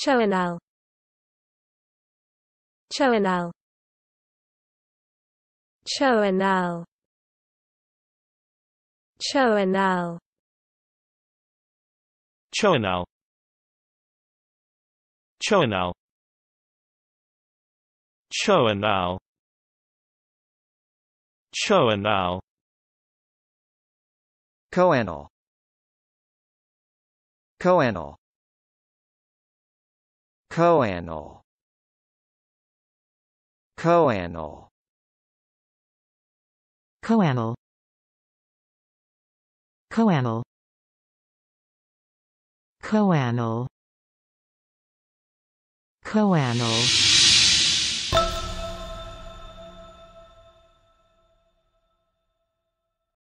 Choanel Choanel Choanel Choanel Choanel Choanel Choanel Choanel Coanal Coanal Coanal Coanal Coanal Coanal Coanal Coanal